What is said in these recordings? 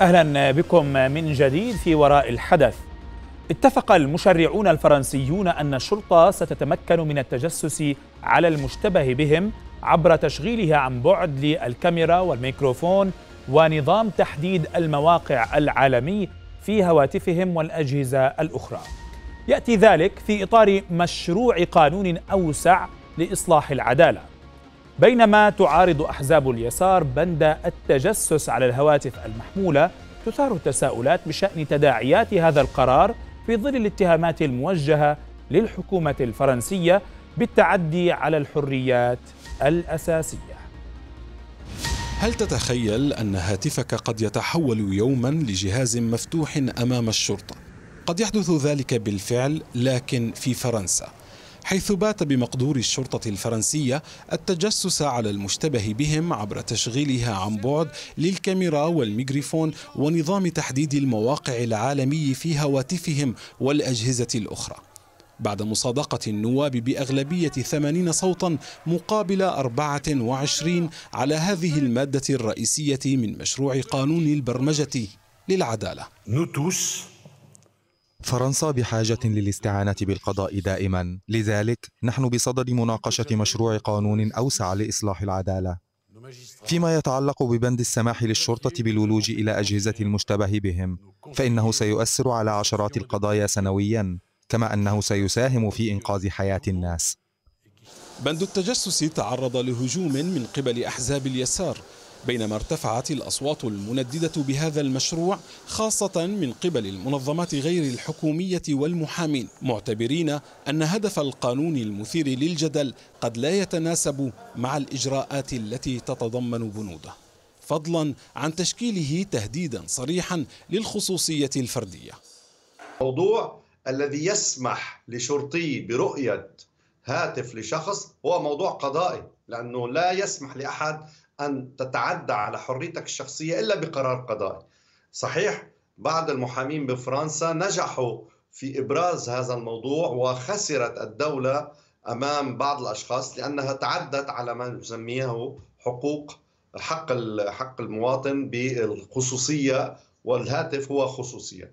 اهلا بكم من جديد في وراء الحدث. اتفق المشرعون الفرنسيون ان الشرطه ستتمكن من التجسس على المشتبه بهم عبر تشغيلها عن بعد للكاميرا والميكروفون ونظام تحديد المواقع العالمي في هواتفهم والاجهزه الاخرى. ياتي ذلك في اطار مشروع قانون اوسع لاصلاح العداله. بينما تعارض أحزاب اليسار بند التجسس على الهواتف المحمولة تثار التساؤلات بشأن تداعيات هذا القرار في ظل الاتهامات الموجهة للحكومة الفرنسية بالتعدي على الحريات الأساسية هل تتخيل أن هاتفك قد يتحول يوما لجهاز مفتوح أمام الشرطة؟ قد يحدث ذلك بالفعل لكن في فرنسا حيث بات بمقدور الشرطة الفرنسية التجسس على المشتبه بهم عبر تشغيلها عن بعد للكاميرا والميكروفون ونظام تحديد المواقع العالمي في هواتفهم والأجهزة الأخرى بعد مصادقة النواب بأغلبية 80 صوتا مقابل 24 على هذه المادة الرئيسية من مشروع قانون البرمجة للعدالة. Nous tous فرنسا بحاجة للاستعانة بالقضاء دائما لذلك نحن بصدد مناقشة مشروع قانون أوسع لإصلاح العدالة فيما يتعلق ببند السماح للشرطة بالولوج إلى أجهزة المشتبه بهم فإنه سيؤثر على عشرات القضايا سنويا كما أنه سيساهم في إنقاذ حياة الناس بند التجسس تعرض لهجوم من قبل أحزاب اليسار بينما ارتفعت الأصوات المنددة بهذا المشروع خاصة من قبل المنظمات غير الحكومية والمحامين معتبرين أن هدف القانون المثير للجدل قد لا يتناسب مع الإجراءات التي تتضمن بنوده فضلا عن تشكيله تهديدا صريحا للخصوصية الفردية موضوع الذي يسمح لشرطي برؤية هاتف لشخص هو موضوع قضائي لأنه لا يسمح لأحد أن تتعدى على حريتك الشخصية إلا بقرار قضائي صحيح بعض المحامين بفرنسا نجحوا في إبراز هذا الموضوع وخسرت الدولة أمام بعض الأشخاص لأنها تعدت على ما نسميه حقوق حق حق المواطن بالخصوصية والهاتف هو خصوصية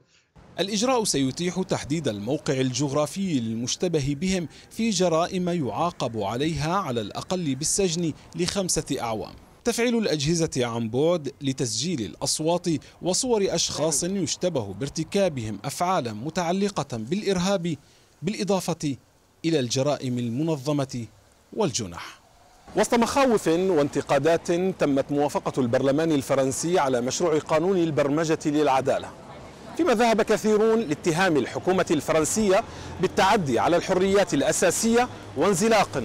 الإجراء سيتيح تحديد الموقع الجغرافي المشتبه بهم في جرائم يعاقب عليها على الأقل بالسجن لخمسة أعوام تفعيل الأجهزة عن بعد لتسجيل الأصوات وصور أشخاص يشتبه بارتكابهم أفعالا متعلقة بالإرهاب بالإضافة إلى الجرائم المنظمة والجنح وسط مخاوف وانتقادات تمت موافقة البرلمان الفرنسي على مشروع قانون البرمجة للعدالة فيما ذهب كثيرون لاتهام الحكومة الفرنسية بالتعدي على الحريات الأساسية وانزلاق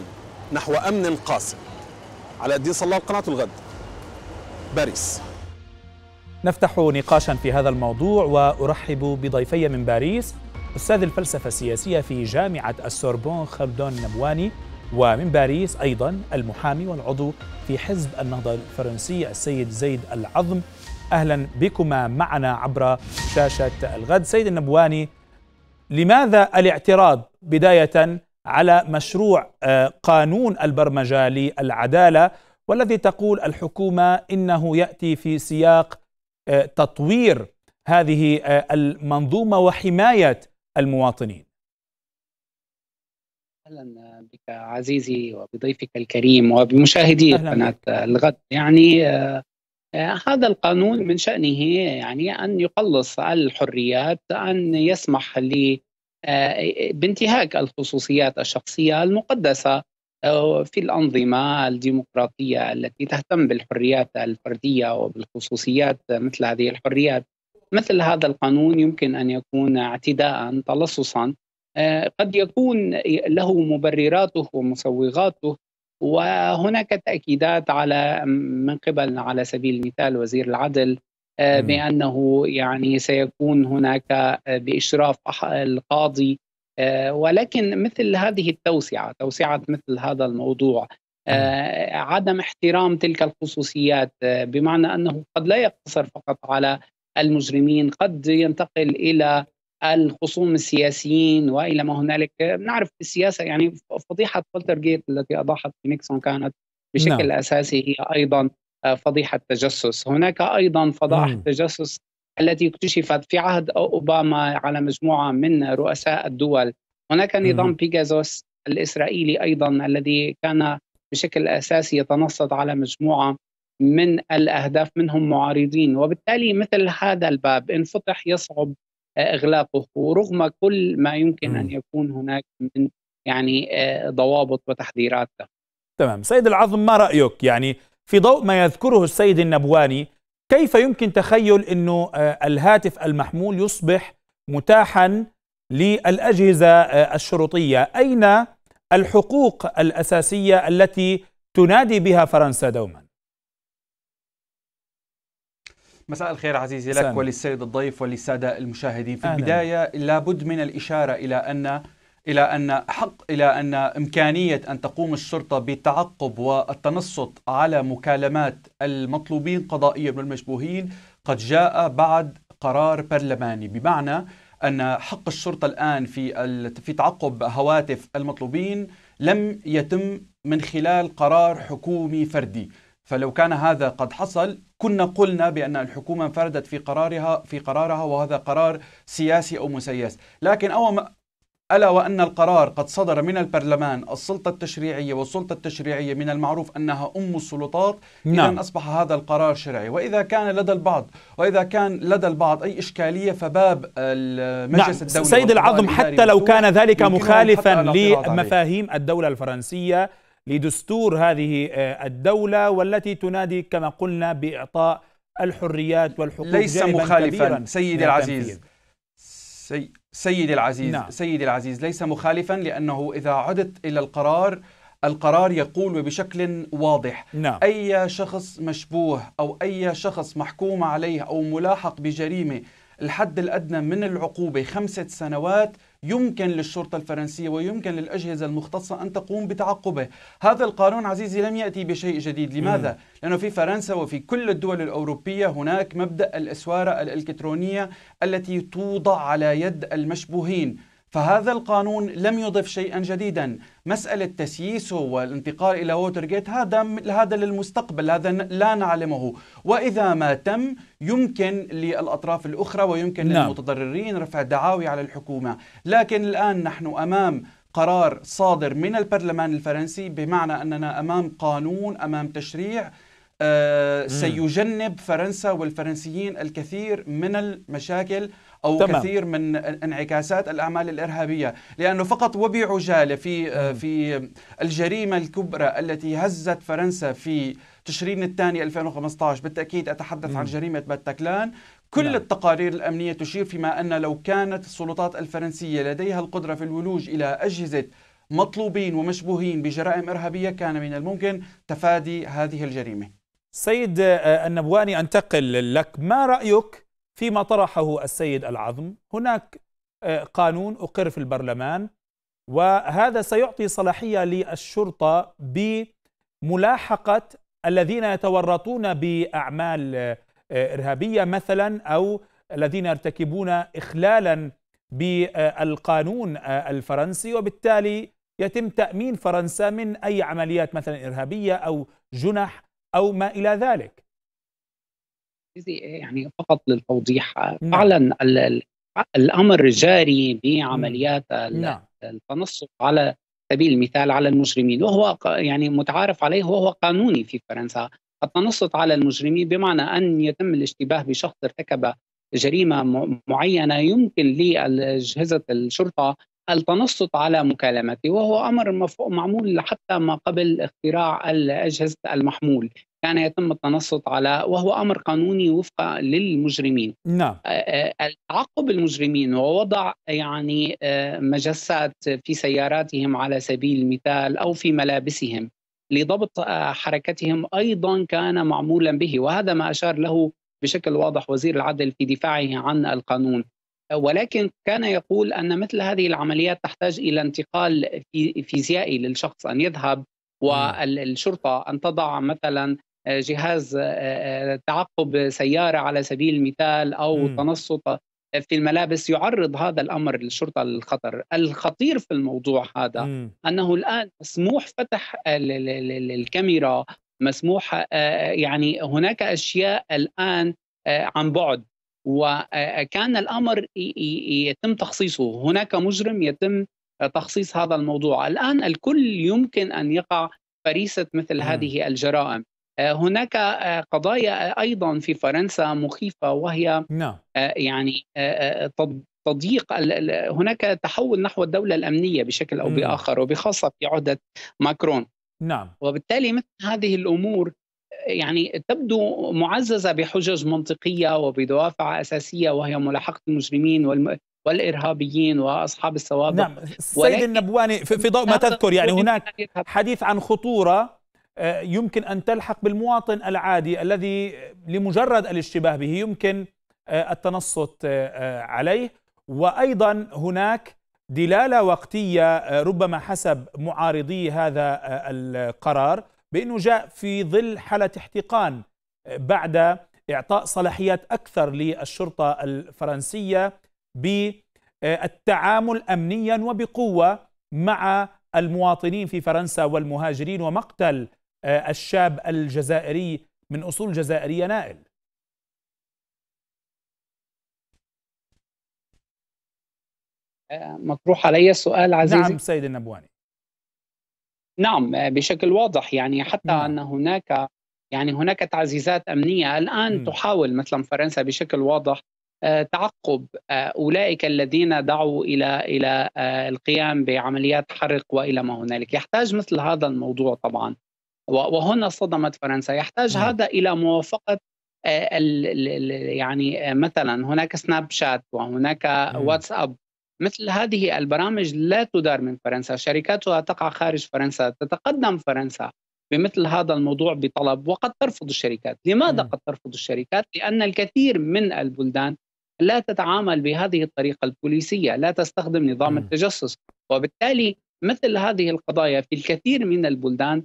نحو أمن قاسم على الدين صلال قناة الغد باريس نفتح نقاشا في هذا الموضوع وارحب بضيفي من باريس استاذ الفلسفه السياسيه في جامعه السوربون خلدون نبواني ومن باريس ايضا المحامي والعضو في حزب النهضه الفرنسي السيد زيد العظم اهلا بكما معنا عبر شاشه الغد سيد النبواني لماذا الاعتراض بدايه على مشروع آه، قانون البرمجه للعداله والذي تقول الحكومه انه ياتي في سياق آه، تطوير هذه آه، المنظومه وحمايه المواطنين. اهلا بك عزيزي وبضيفك الكريم وبمشاهدي قناه الغد يعني هذا القانون من شأنه يعني أن يقلص الحريات أن يسمح لي آه، بانتهاك الخصوصيات الشخصيه المقدسه آه، في الانظمه الديمقراطيه التي تهتم بالحريات الفرديه وبالخصوصيات مثل هذه الحريات مثل هذا القانون يمكن ان يكون اعتداء تلصصا آه، قد يكون له مبرراته ومسوغاته وهناك تاكيدات على من قبل على سبيل المثال وزير العدل آه، بانه يعني سيكون هناك آه، باشراف القاضي آه، ولكن مثل هذه التوسعه توسعه مثل هذا الموضوع عدم احترام تلك الخصوصيات بمعنى انه قد لا يقتصر فقط على المجرمين قد ينتقل الى الخصوم السياسيين والى ما هنالك نعرف في السياسه يعني فضيحه فولتر جيت التي اضاحت نيكسون كانت بشكل نعم. اساسي هي ايضا فضيحه تجسس هناك ايضا فضائح تجسس التي اكتشفت في عهد اوباما على مجموعه من رؤساء الدول هناك نظام مم. بيجازوس الاسرائيلي ايضا الذي كان بشكل اساسي يتنصت على مجموعه من الاهداف منهم معارضين وبالتالي مثل هذا الباب ان فتح يصعب اغلاقه رغم كل ما يمكن ان يكون هناك من يعني آه، ضوابط وتحذيرات تمام سيد العظم ما رايك يعني في ضوء ما يذكره السيد النبواني كيف يمكن تخيل انه آه، الهاتف المحمول يصبح متاحا للاجهزه آه، الشرطيه اين الحقوق الاساسيه التي تنادي بها فرنسا دوما مساء الخير عزيزي لك سنة. وللسيد الضيف وللساده المشاهدين في أهلا. البدايه لابد من الاشاره الى ان إلى أن حق إلى أن إمكانية أن تقوم الشرطة بالتعقب والتنصت على مكالمات المطلوبين قضائيا من المشبوهين قد جاء بعد قرار برلماني بمعنى أن حق الشرطة الآن في في تعقب هواتف المطلوبين لم يتم من خلال قرار حكومي فردي فلو كان هذا قد حصل كنا قلنا بأن الحكومة انفردت في قرارها في قرارها وهذا قرار سياسي أو مسيس لكن أول ما ألا وأن القرار قد صدر من البرلمان السلطة التشريعية والسلطة التشريعية من المعروف أنها أم السلطات نعم. إذا أصبح هذا القرار شرعي وإذا كان لدى البعض وإذا كان لدى البعض أي إشكالية فباب المجلس نعم. الدولي سيد العظم حتى لو كان ذلك مخالفا لمفاهيم الدولة الفرنسية لدستور هذه آه، الدولة والتي تنادي كما قلنا بإعطاء الحريات والحقوق ليس مخالفا سيدي العزيز سيدي العزيز نعم. سيدي العزيز ليس مخالفا لأنه إذا عدت إلى القرار القرار يقول وبشكل واضح نعم. أي شخص مشبوه أو أي شخص محكوم عليه أو ملاحق بجريمة الحد الأدنى من العقوبة خمسة سنوات يمكن للشرطة الفرنسية ويمكن للأجهزة المختصة أن تقوم بتعقبه هذا القانون عزيزي لم يأتي بشيء جديد لماذا؟ لأنه في فرنسا وفي كل الدول الأوروبية هناك مبدأ الأسوارة الإلكترونية التي توضع على يد المشبوهين فهذا القانون لم يضف شيئا جديدا مسألة تسييسه والانتقال إلى ووترغيت هذا هذا للمستقبل هذا لا نعلمه وإذا ما تم يمكن للأطراف الأخرى ويمكن نعم. للمتضررين رفع دعاوي على الحكومة لكن الآن نحن أمام قرار صادر من البرلمان الفرنسي بمعنى أننا أمام قانون أمام تشريع آه، سيجنب فرنسا والفرنسيين الكثير من المشاكل او تمام. كثير من انعكاسات الاعمال الارهابيه لانه فقط وبعجاله في آه، في الجريمه الكبرى التي هزت فرنسا في تشرين الثاني 2015 بالتاكيد اتحدث عن جريمه باتاكلان كل لا. نعم. التقارير الامنيه تشير فيما ان لو كانت السلطات الفرنسيه لديها القدره في الولوج الى اجهزه مطلوبين ومشبوهين بجرائم ارهابيه كان من الممكن تفادي هذه الجريمه سيد آه، آه، النبواني أنتقل لك ما رأيك فيما طرحه السيد العظم هناك آه، قانون أقر في البرلمان وهذا سيعطي صلاحية للشرطة بملاحقة الذين يتورطون بأعمال إرهابية مثلا أو الذين يرتكبون إخلالا بالقانون الفرنسي وبالتالي يتم تأمين فرنسا من أي عمليات مثلا إرهابية أو جنح أو ما إلى ذلك يعني فقط للتوضيح نعم. فعلا الأمر جاري بعمليات نعم. التنصب على سبيل المثال على المجرمين وهو يعني متعارف عليه وهو قانوني في فرنسا التنصت على المجرمين بمعنى أن يتم الاشتباه بشخص ارتكب جريمة معينة يمكن للاجهزه الشرطة التنصت على مكالمتي وهو امر معمول حتى ما قبل اختراع اجهزه المحمول كان يتم التنصت على وهو امر قانوني وفقا للمجرمين نعم آه، آه، تعقب المجرمين ووضع يعني آه، مجسات في سياراتهم على سبيل المثال او في ملابسهم لضبط حركتهم ايضا كان معمولا به وهذا ما اشار له بشكل واضح وزير العدل في دفاعه عن القانون ولكن كان يقول ان مثل هذه العمليات تحتاج الى انتقال فيزيائي للشخص ان يذهب والشرطه ان تضع مثلا آه، جهاز آه، آه، تعقب سياره على سبيل المثال او تنصت في الملابس يعرض هذا الامر للشرطه للخطر، الخطير في الموضوع هذا انه الان مسموح فتح الكاميرا مسموح يعني هناك اشياء الان عن بعد وكان الامر يتم تخصيصه هناك مجرم يتم تخصيص هذا الموضوع الان الكل يمكن ان يقع فريسه مثل هذه الجرائم آه، هناك آه، قضايا ايضا في فرنسا مخيفه وهي نعم. آه، يعني تضييق هناك تحول نحو الدوله الامنيه بشكل او باخر وبخاصه في عهده ماكرون نعم وبالتالي مثل هذه الامور يعني تبدو معززه بحجج منطقيه وبدوافع اساسيه وهي ملاحقه المجرمين والم... والارهابيين واصحاب السوابق نعم السيد النبواني في ضوء ما تذكر يعني هناك حديث عن خطوره آه، يمكن ان تلحق بالمواطن العادي الذي لمجرد الاشتباه به يمكن آه، التنصت آه، عليه وايضا هناك دلاله وقتيه ربما حسب معارضي هذا القرار بأنه جاء في ظل حالة احتقان آه، بعد إعطاء صلاحيات أكثر للشرطة الفرنسية بالتعامل أمنيا وبقوة مع المواطنين في فرنسا والمهاجرين ومقتل آه، الشاب الجزائري من أصول جزائرية نائل آه، مطروح علي سؤال عزيزي نعم سيد النبواني نعم آه، بشكل واضح يعني حتى م. نعم. ان هناك يعني هناك تعزيزات امنيه الان م. تحاول مثلا فرنسا بشكل واضح آه، تعقب آه، اولئك الذين دعوا الى الى القيام بعمليات حرق والى ما هنالك يحتاج مثل هذا الموضوع طبعا وهنا صدمت فرنسا يحتاج م. نعم. هذا الى موافقه يعني مثلا هناك سناب شات وهناك واتساب مثل هذه البرامج لا تدار من فرنسا شركاتها تقع خارج فرنسا تتقدم فرنسا بمثل هذا الموضوع بطلب وقد ترفض الشركات لماذا م. قد ترفض الشركات لأن الكثير من البلدان لا تتعامل بهذه الطريقة البوليسية لا تستخدم نظام م. التجسس وبالتالي مثل هذه القضايا في الكثير من البلدان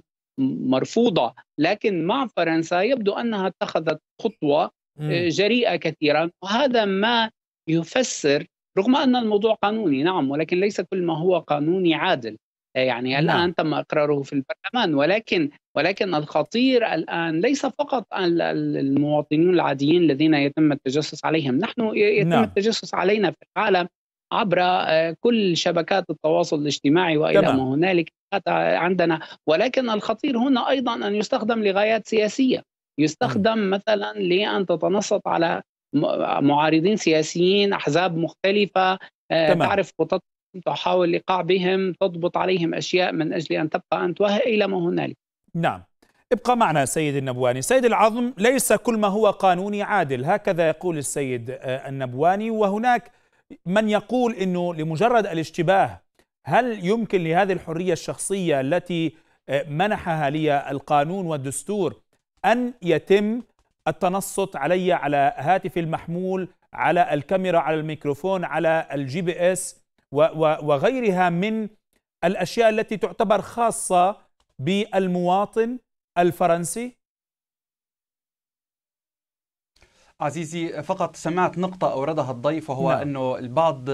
مرفوضة لكن مع فرنسا يبدو أنها اتخذت خطوة آه، جريئة كثيرا وهذا ما يفسر رغم أن الموضوع قانوني نعم ولكن ليس كل ما هو قانوني عادل آه، يعني الآن نعم. تم إقراره في البرلمان ولكن ولكن الخطير الآن ليس فقط المواطنين العاديين الذين يتم التجسس عليهم نحن يتم نعم. التجسس علينا في العالم عبر آه، كل شبكات التواصل الاجتماعي والى ما هنالك عندنا ولكن الخطير هنا ايضا ان يستخدم لغايات سياسيه يستخدم نعم. مثلا لان تتنصت على معارضين سياسيين احزاب مختلفه آه، تمام. تعرف خطط تحاول الايقاع بهم تضبط عليهم اشياء من اجل ان تبقى انت الى ما هنالك نعم ابقى معنا سيد النبواني سيد العظم ليس كل ما هو قانوني عادل هكذا يقول السيد آه، النبواني وهناك من يقول انه لمجرد الاشتباه هل يمكن لهذه الحريه الشخصيه التي آه، منحها لي القانون والدستور ان يتم التنصت علي على هاتفي المحمول على الكاميرا على الميكروفون على الجي بي اس وغيرها من الاشياء التي تعتبر خاصه بالمواطن الفرنسي عزيزي فقط سمعت نقطة أوردها الضيف وهو نعم. أنه البعض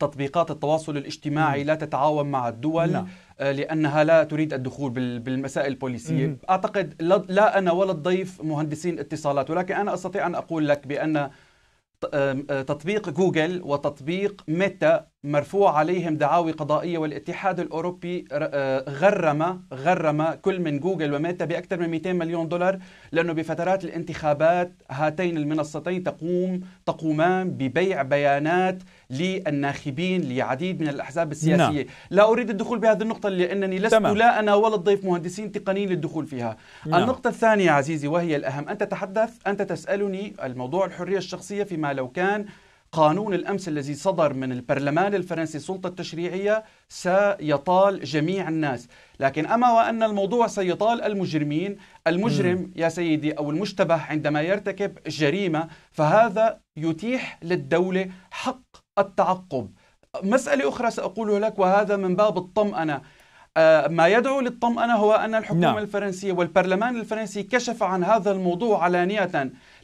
تطبيقات التواصل الاجتماعي لا تتعاون مع الدول نعم. آه، لأنها لا تريد الدخول بالمسائل البوليسية مم. أعتقد لا أنا ولا الضيف مهندسين اتصالات ولكن أنا أستطيع أن أقول لك بأن آه، تطبيق جوجل وتطبيق ميتا مرفوع عليهم دعاوي قضائية والاتحاد الأوروبي آه، غرم غرم كل من جوجل وميتا بأكثر من 200 مليون دولار لأنه بفترات الانتخابات هاتين المنصتين تقوم تقومان ببيع بيانات للناخبين لعديد من الأحزاب السياسية نعم. لا أريد الدخول بهذه النقطة لأنني لست تمام. لا أنا ولا الضيف مهندسين تقنيين للدخول فيها لا. نعم. النقطة الثانية عزيزي وهي الأهم أنت تتحدث أنت تسألني الموضوع الحرية الشخصية فيما لو كان قانون الأمس الذي صدر من البرلمان الفرنسي السلطة التشريعية سيطال جميع الناس لكن أما وأن الموضوع سيطال المجرمين المجرم م. يا سيدي أو المشتبه عندما يرتكب جريمة فهذا يتيح للدولة حق التعقب مسألة أخرى سأقولها لك وهذا من باب الطمأنة آه، ما يدعو للطمأنة هو أن الحكومة لا. نعم. الفرنسية والبرلمان الفرنسي كشف عن هذا الموضوع علانية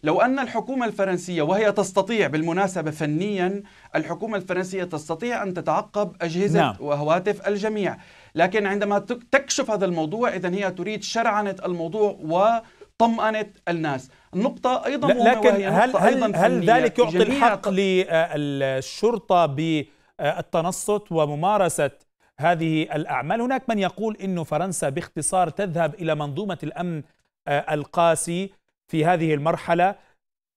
لو أن الحكومة الفرنسية وهي تستطيع بالمناسبة فنيا الحكومة الفرنسية تستطيع أن تتعقب أجهزة نعم. وهواتف الجميع لكن عندما تكشف هذا الموضوع إذا هي تريد شرعنة الموضوع وطمأنة الناس النقطة أيضا لكن وهي هل, نقطة هل, أيضا هل ذلك يعطي الحق للشرطة آه، بالتنصت آه، وممارسة هذه الأعمال هناك من يقول أن فرنسا باختصار تذهب إلى منظومة الأمن آه، القاسي في هذه المرحلة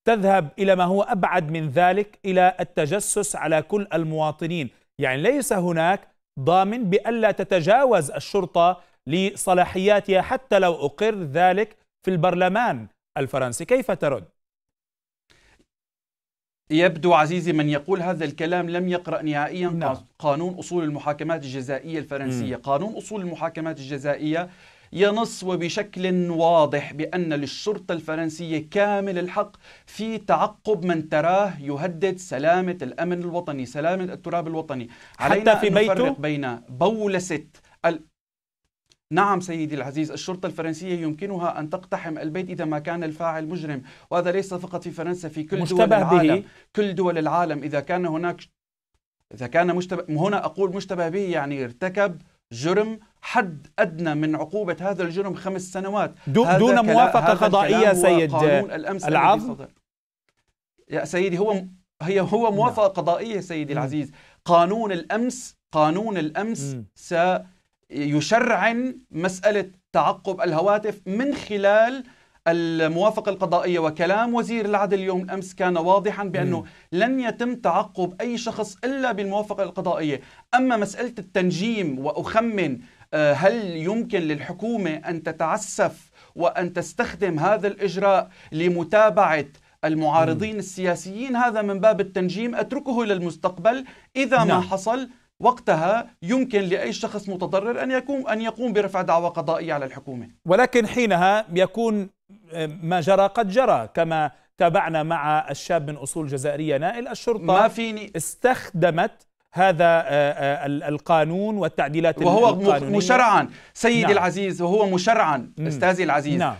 تذهب إلى ما هو أبعد من ذلك إلى التجسس على كل المواطنين يعني ليس هناك ضامن بألا تتجاوز الشرطة لصلاحياتها حتى لو أقر ذلك في البرلمان الفرنسي كيف ترد؟ يبدو عزيزي من يقول هذا الكلام لم يقرأ نهائيا نعم. قانون أصول المحاكمات الجزائية الفرنسية م. قانون أصول المحاكمات الجزائية ينص وبشكل واضح بأن للشرطة الفرنسية كامل الحق في تعقب من تراه يهدد سلامة الأمن الوطني سلامة التراب الوطني علينا حتى في أن بيته؟ نفرق بين بولسة ال... نعم سيدي العزيز الشرطة الفرنسية يمكنها أن تقتحم البيت إذا ما كان الفاعل مجرم وهذا ليس فقط في فرنسا في كل دول العالم به. كل دول العالم إذا كان هناك إذا كان مشتبه هنا أقول مشتبه به يعني ارتكب جرم حد أدنى من عقوبة هذا الجرم خمس سنوات دون موافقة قضائية سيد العظم يا سيدي هو نعم. هي هو نعم. موافقة لا. قضائية سيدي نعم. العزيز قانون الأمس قانون الأمس سيشرعن مسألة تعقب الهواتف من خلال الموافقة القضائية وكلام وزير العدل يوم أمس كان واضحا بأنه م. لن يتم تعقب أي شخص إلا بالموافقة القضائية أما مسألة التنجيم وأخمن آه، هل يمكن للحكومة أن تتعسف وأن تستخدم هذا الإجراء لمتابعة المعارضين السياسيين هذا من باب التنجيم أتركه للمستقبل إذا نعم. ما حصل وقتها يمكن لأي شخص متضرر أن يقوم أن يقوم برفع دعوى قضائية على الحكومة ولكن حينها يكون آه، ما جرى قد جرى كما تابعنا مع الشاب من أصول جزائرية نائل الشرطة ما فيني استخدمت هذا آه، آه، القانون والتعديلات وهو مشرعا سيدي نعم. العزيز وهو مشرعا نعم. استاذي العزيز نعم.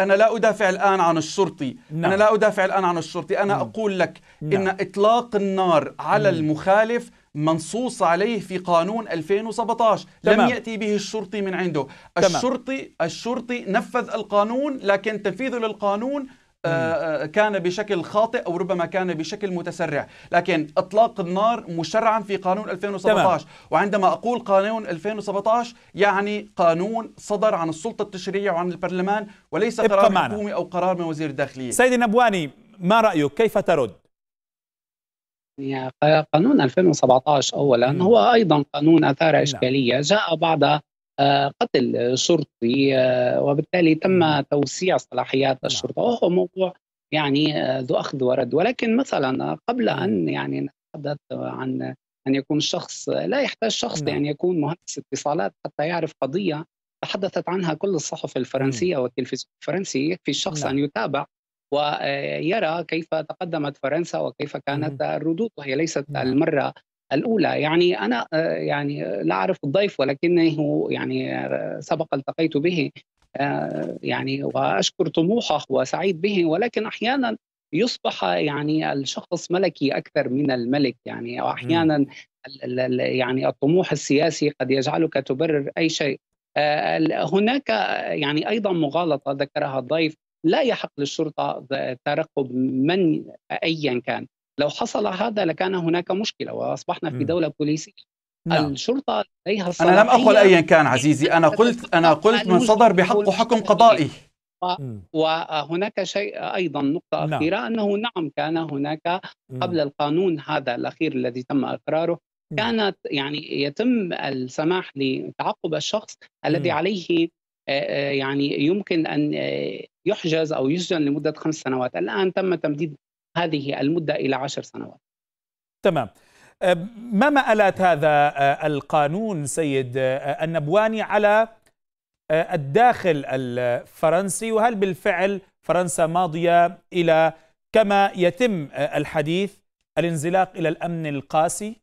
انا لا ادافع الان عن الشرطي نعم. انا لا ادافع الان عن الشرطي انا نعم. اقول لك نعم. ان اطلاق النار على نعم. المخالف منصوص عليه في قانون 2017 تمام. لم يأتي به الشرطي من عنده تمام. الشرطي الشرطي نفذ القانون لكن تنفيذه للقانون آه، آه، كان بشكل خاطئ او ربما كان بشكل متسرع، لكن اطلاق النار مشرعا في قانون 2017 تمام. وعندما اقول قانون 2017 يعني قانون صدر عن السلطه التشريعيه وعن البرلمان وليس قرار حكومي او قرار من وزير الداخليه. سيدي نبواني ما رايك؟ كيف ترد؟ قانون 2017 اولا هو ايضا قانون اثار نعم. اشكاليه جاء بعد قتل شرطي آه، وبالتالي تم نعم. توسيع صلاحيات نعم. الشرطه وهو موضوع يعني آه، ذو اخذ ورد ولكن مثلا قبل نعم. ان يعني نتحدث عن ان يكون الشخص لا يحتاج شخص لان يعني يكون مهندس اتصالات حتى يعرف قضيه تحدثت عنها كل الصحف الفرنسيه والتلفزيون الفرنسي يكفي الشخص ان يتابع ويرى آه، كيف تقدمت فرنسا وكيف كانت الردود وهي ليست المره الاولى يعني انا آه، يعني آه، لا اعرف الضيف ولكنه يعني آه، سبق التقيت به يعني واشكر طموحه وسعيد به ولكن احيانا يصبح يعني الشخص ملكي اكثر من الملك يعني واحيانا يعني الطموح السياسي قد يجعلك تبرر اي شيء هناك يعني ايضا مغالطه ذكرها الضيف لا يحق للشرطه ترقب من ايا كان لو حصل هذا لكان هناك مشكله واصبحنا في دوله بوليسيه نعم. الشرطه لديها انا لم اقل ايا كان عزيزي انا قلت انا قلت من صدر بحقه حكم قضائي وهناك شيء ايضا نقطه نعم. اخيره نعم. انه نعم كان هناك قبل القانون هذا الاخير الذي تم اقراره كانت يعني يتم السماح لتعقب الشخص الذي عليه آه، آه، يعني يمكن ان يحجز او يسجن لمده خمس سنوات، الان تم تمديد هذه المدة إلى عشر سنوات تمام ما مآلات هذا القانون سيد النبواني على الداخل الفرنسي وهل بالفعل فرنسا ماضية إلى كما يتم الحديث الانزلاق إلى الأمن القاسي؟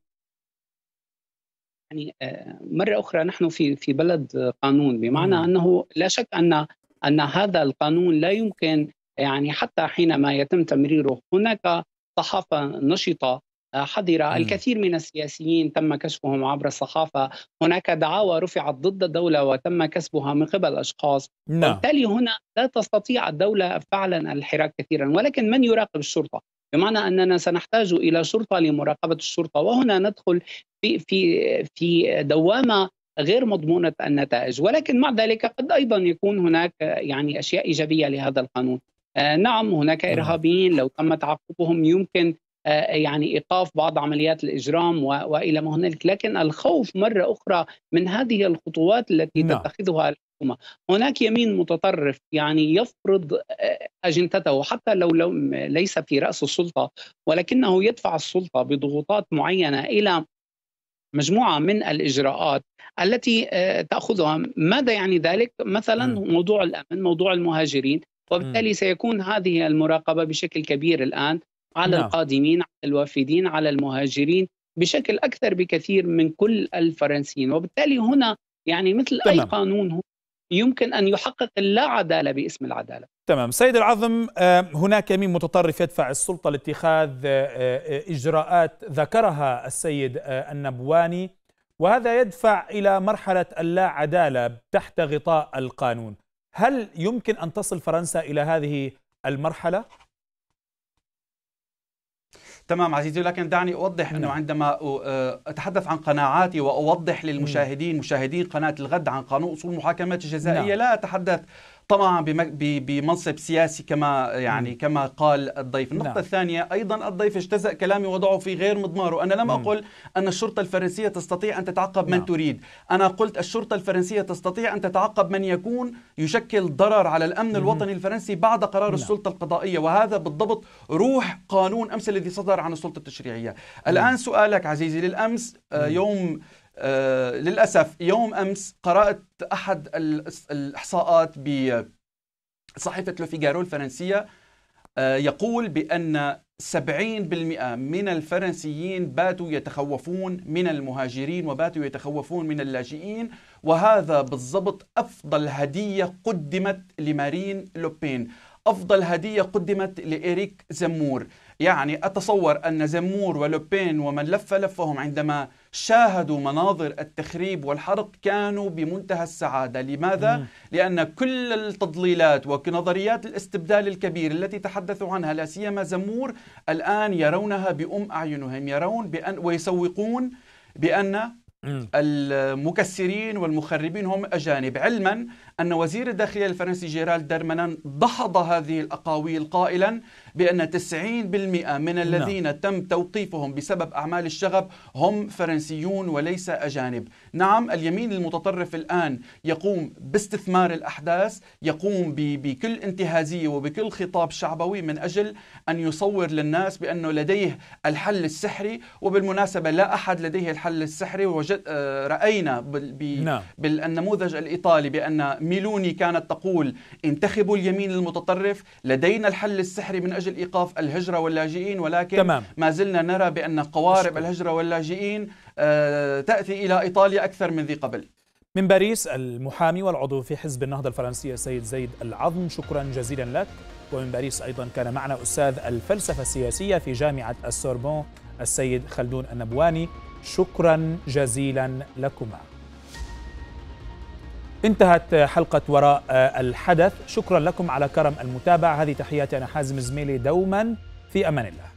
يعني مرة أخرى نحن في في بلد قانون بمعنى أنه لا شك أن أن هذا القانون لا يمكن يعني حتى حينما يتم تمريره هناك صحافة نشطة آه، حضر الكثير من السياسيين تم كشفهم عبر الصحافة هناك دعاوى رفعت ضد الدولة وتم كسبها من قبل أشخاص نعم. وبالتالي هنا لا تستطيع الدولة فعلا الحراك كثيرا ولكن من يراقب الشرطة بمعنى أننا سنحتاج إلى شرطة لمراقبة الشرطة وهنا ندخل في, في, في دوامة غير مضمونة النتائج ولكن مع ذلك قد أيضا يكون هناك يعني أشياء إيجابية لهذا القانون آه، نعم هناك نعم. إرهابيين لو تم تعقبهم يمكن آه، يعني ايقاف بعض عمليات الاجرام والى ما هنالك، لكن الخوف مره اخرى من هذه الخطوات التي نعم. تتخذها الحكومه، هناك يمين متطرف يعني يفرض آه، اجندته حتى لو, لم ليس في راس السلطه ولكنه يدفع السلطه بضغوطات معينه الى مجموعه من الاجراءات التي تاخذها، ماذا يعني ذلك؟ مثلا نعم. موضوع الامن، موضوع المهاجرين، وبالتالي سيكون هذه المراقبه بشكل كبير الان على نعم. القادمين على الوافدين على المهاجرين بشكل اكثر بكثير من كل الفرنسيين وبالتالي هنا يعني مثل تمام. اي قانون يمكن ان يحقق اللا عداله باسم العداله تمام سيد العظم آه، هناك يمين متطرف يدفع السلطه لاتخاذ آه، آه، اجراءات ذكرها السيد النبواني وهذا يدفع الى مرحله اللا عداله تحت غطاء القانون هل يمكن أن تصل فرنسا إلى هذه المرحلة؟ تمام عزيزي لكن دعني اوضح انه نعم. عندما اتحدث عن قناعاتي واوضح للمشاهدين مشاهدين قناه الغد عن قانون اصول المحاكمات الجزائيه نعم. لا اتحدث طبعا بمنصب سياسي كما يعني كما قال الضيف النقطة نعم. الثانية أيضا الضيف اجتزأ كلامي وضعه في غير مضماره أنا لم أقل أن الشرطة الفرنسية تستطيع أن تتعقب نعم. من تريد أنا قلت الشرطة الفرنسية تستطيع أن تتعقب من يكون يشكل ضرر على الأمن مم. الوطني الفرنسي بعد قرار نعم. السلطة القضائية وهذا بالضبط روح قانون أمس الذي صدر عن السلطة التشريعية الآن سؤالك عزيزي للأمس آه، مم. يوم آه، للأسف يوم أمس قرأت أحد الإحصاءات بصحيفة لوفيغارو الفرنسية آه، يقول بأن 70% من الفرنسيين باتوا يتخوفون من المهاجرين وباتوا يتخوفون من اللاجئين وهذا بالضبط أفضل هدية قدمت لمارين لوبين أفضل هدية قدمت لإيريك زمور يعني أتصور أن زمور ولوبين ومن لف لفهم عندما شاهدوا مناظر التخريب والحرق كانوا بمنتهى السعادة لماذا؟ مم. لأن كل التضليلات ونظريات الاستبدال الكبير التي تحدثوا عنها لا سيما زمور الآن يرونها بأم أعينهم يرون بأن ويسوقون بأن المكسرين والمخربين هم أجانب علما أن وزير الداخلية الفرنسي جيرالد درمنان دحض هذه الأقاويل قائلا بأن 90% من نعم. الذين نعم. تم توقيفهم بسبب أعمال الشغب هم فرنسيون وليس أجانب نعم اليمين المتطرف الآن يقوم باستثمار الأحداث يقوم بكل انتهازية وبكل خطاب شعبوي من أجل أن يصور للناس بأنه لديه الحل السحري وبالمناسبة لا أحد لديه الحل السحري وجد آه، رأينا بال... نعم. بالنموذج الإيطالي بأن ميلوني كانت تقول انتخبوا اليمين المتطرف لدينا الحل السحري من أجل إيقاف الهجرة واللاجئين ولكن تمام. ما زلنا نرى بأن قوارب أشكر. الهجرة واللاجئين آه، تأتي إلى إيطاليا أكثر من ذي قبل من باريس المحامي والعضو في حزب النهضة الفرنسية السيد زيد العظم شكرا جزيلا لك ومن باريس أيضا كان معنا أستاذ الفلسفة السياسية في جامعة السوربون السيد خلدون النبواني شكرا جزيلا لكما انتهت حلقة وراء آه، الحدث شكرا لكم على كرم المتابعة هذه تحياتي أنا حازم زميلي دوما في أمان الله